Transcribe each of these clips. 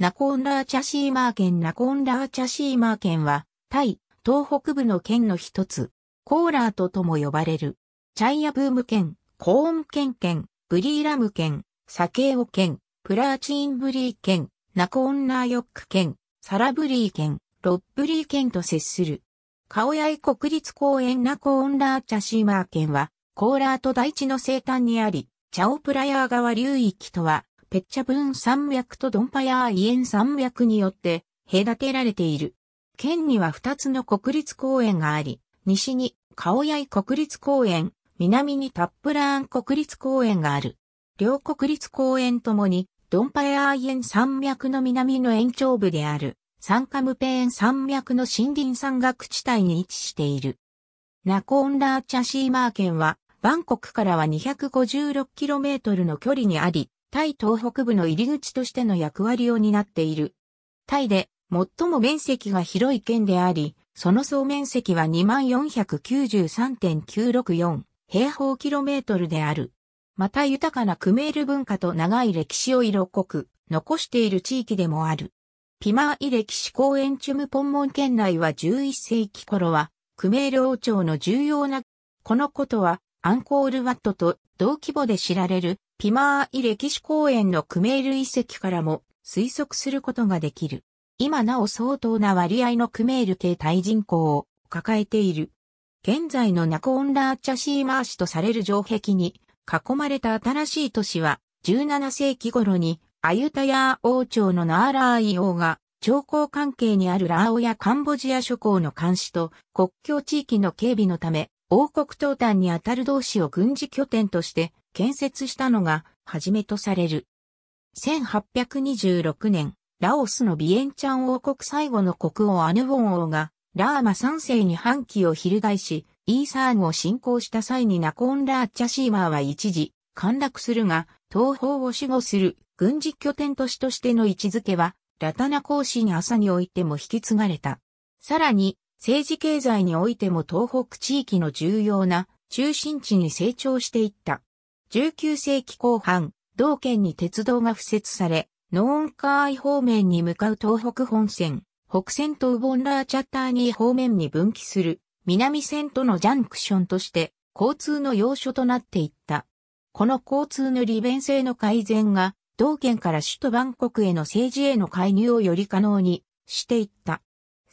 ナコンラーチャシーマー県ナコンラーチャシーマー県は、タイ、東北部の県の一つ、コーラートとも呼ばれる。チャイヤブーム県、コーン県県、ブリーラム県、サケオ県、プラーチンブリー県、ナコンラーヨック県、サラブリー県、ロッブリー県と接する。カオヤイ国立公園ナコンラーチャシーマー県は、コーラート大地の西端にあり、チャオプラヤー川流域とはペッチャブーン山脈とドンパヤーイエン山脈によって隔てられている。県には2つの国立公園があり、西にカオヤイ国立公園、南にタップラーン国立公園がある。両国立公園ともに、ドンパヤーイエン山脈の南の延長部である、サンカムペーン山脈の森林山岳地帯に位置している。ナコンラーチャシーマー県は、バンコクからは 256km の距離にあり、タイ東北部の入り口としての役割を担っている。タイで最も面積が広い県であり、その総面積は2493.964平方キロメートルである。また豊かなクメール文化と長い歴史を色濃く残している地域でもある。ピマーイ歴史公園チュムポンモン県内は11世紀頃はクメール王朝の重要な、このことはアンコールワットと同規模で知られるピマーイ歴史公園のクメール遺跡からも推測することができる。今なお相当な割合のクメール系対人口を抱えている。現在のナコオンラーチャシーマー市とされる城壁に囲まれた新しい都市は17世紀頃にアユタヤー王朝のナーラーイ王が朝貢関係にあるラーオやカンボジア諸港の監視と国境地域の警備のため王国東端にあたる同士を軍事拠点として建設したのが初めとされる。1826年、ラオスのビエンチャン王国最後の国王アヌウォン王がラーマ3世に反旗を翻し、イーサーンを侵攻した際にナコンラーチャシーマーは一時陥落するが、東方を守護する軍事拠点都市としての位置づけは、ラタナ公使に朝においても引き継がれた。さらに、政治経済においても東北地域の重要な中心地に成長していった。19世紀後半、同県に鉄道が付設され、ノーンカーイ方面に向かう東北本線、北線とウボンラーチャッターニー方面に分岐する南線とのジャンクションとして交通の要所となっていった。この交通の利便性の改善が同県から首都バンコクへの政治への介入をより可能にしていった。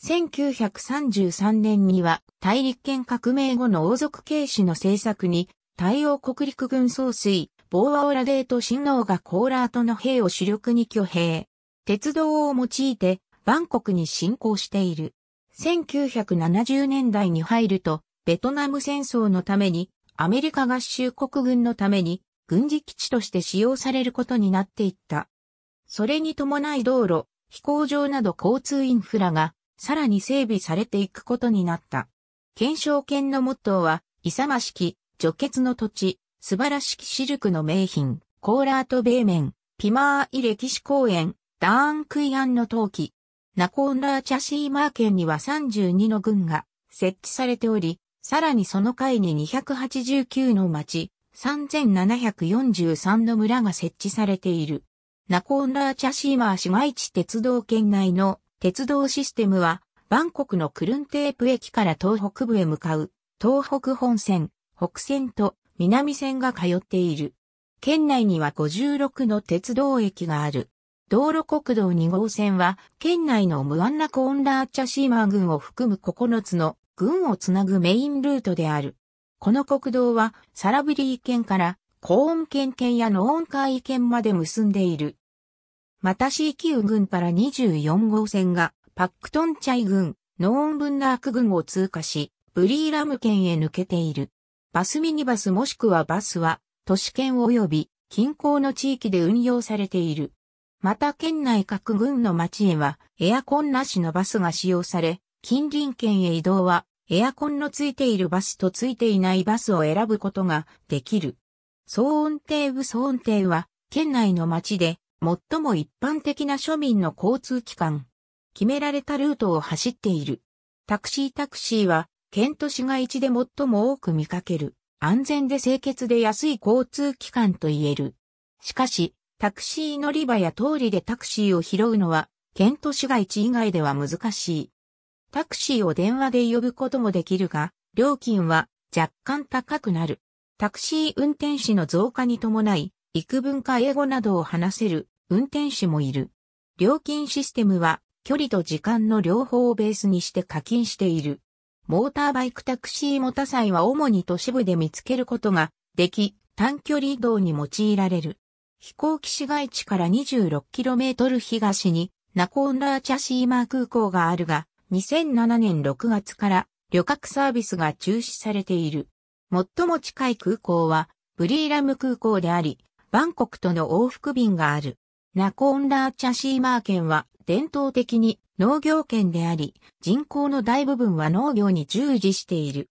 1933年には大陸間革命後の王族軽視の政策に、太陽国陸軍総帥、ボーアオラデーと新王がコーラートの兵を主力に挙兵。鉄道を用いて、バンコクに侵攻している。1970年代に入ると、ベトナム戦争のために、アメリカ合衆国軍のために、軍事基地として使用されることになっていった。それに伴い道路、飛行場など交通インフラがさらに整備されていくことになった。検証犬のモットーは、勇ましき、除血の土地、素晴らしきシルクの名品、コーラート米面、ピマーイ歴史公園、ダーンクイアンの陶器。ナコーンラーチャシーマー県には32の群が設置されており、さらにその階に289の町、3743の村が設置されている。ナコーンラーチャシーマー市街地鉄道圏内の鉄道システムは、バンコクのクルンテープ駅から東北部へ向かう、東北本線、北線と南線が通っている。県内には56の鉄道駅がある。道路国道2号線は、県内のムアンナコーンラーチャシーマー群を含む9つの群をつなぐメインルートである。この国道は、サラブリー県から、コーン県県やノーンカイ県まで結んでいる。また c 級軍から24号線がパックトンチャイ軍、ノーンブンナーク軍を通過し、ブリーラム県へ抜けている。バスミニバスもしくはバスは、都市圏及び近郊の地域で運用されている。また県内各軍の町へはエアコンなしのバスが使用され、近隣県へ移動はエアコンのついているバスとついていないバスを選ぶことができる。騒音艇部騒音艇は県内の町で最も一般的な庶民の交通機関。決められたルートを走っている。タクシータクシーは、県都市街地で最も多く見かける、安全で清潔で安い交通機関と言える。しかし、タクシー乗り場や通りでタクシーを拾うのは、県都市街地以外では難しい。タクシーを電話で呼ぶこともできるが、料金は若干高くなる。タクシー運転手の増加に伴い、幾分か英語などを話せる運転手もいる。料金システムは距離と時間の両方をベースにして課金している。モーターバイクタクシーモタサイは主に都市部で見つけることができ、短距離移動に用いられる。飛行機市街地から 26km 東にナコンラーチャシーマー空港があるが、2007年6月から旅客サービスが中止されている。最も近い空港はブリーラム空港であり、バンコクとの往復便がある。ナコンラーチャシーマー県は伝統的に農業県であり、人口の大部分は農業に従事している。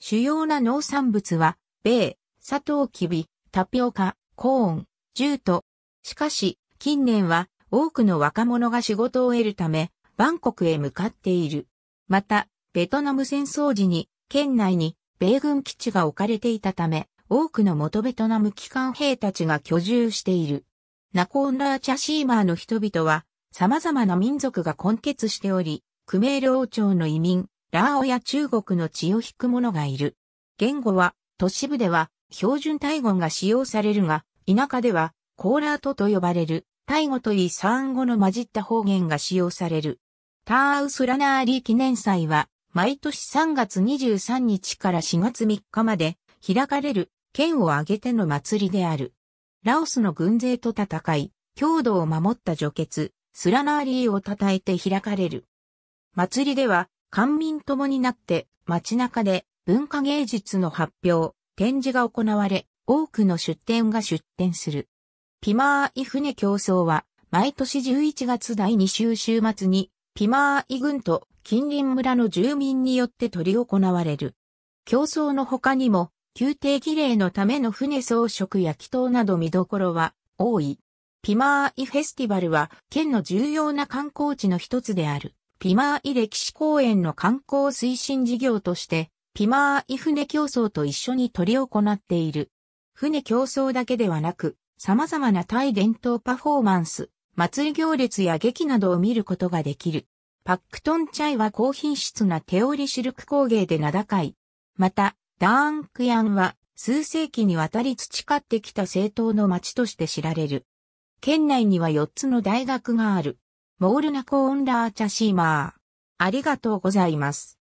主要な農産物は、米、サトウキビ、タピオカ、コーン、ジュート。しかし、近年は多くの若者が仕事を得るため、バンコクへ向かっている。また、ベトナム戦争時に、県内に米軍基地が置かれていたため、多くの元ベトナム機関兵たちが居住している。ナコンラーチャシーマーの人々は、様々な民族が混血しており、クメール王朝の移民、ラーオや中国の血を引く者がいる。言語は、都市部では、標準タイ語が使用されるが、田舎では、コーラートと呼ばれる、タイ語といいサーン語の混じった方言が使用される。ターウスラナーリー記念祭は、毎年3月23日から4月3日まで、開かれる、県を挙げての祭りである。ラオスの軍勢と戦い、郷土を守った除血、スラナーリーを称えて開かれる。祭りでは、官民ともになって街中で文化芸術の発表、展示が行われ、多くの出展が出展する。ピマーイ船競争は、毎年11月第2週週末に、ピマーイ軍と近隣村の住民によって取り行われる。競争の他にも、宮廷儀礼のための船装飾や祈祷など見どころは多い。ピマーイフェスティバルは県の重要な観光地の一つである。ピマーイ歴史公園の観光推進事業として、ピマーイ船競争と一緒に取り行っている。船競争だけではなく、様々なタイ伝統パフォーマンス、祭り行列や劇などを見ることができる。パックトンチャイは高品質な手織りシルク工芸で名高い。また、ダーンクヤンは数世紀にわたり培ってきた政党の町として知られる。県内には4つの大学がある。モールナコーンラーチャシーマー。ありがとうございます。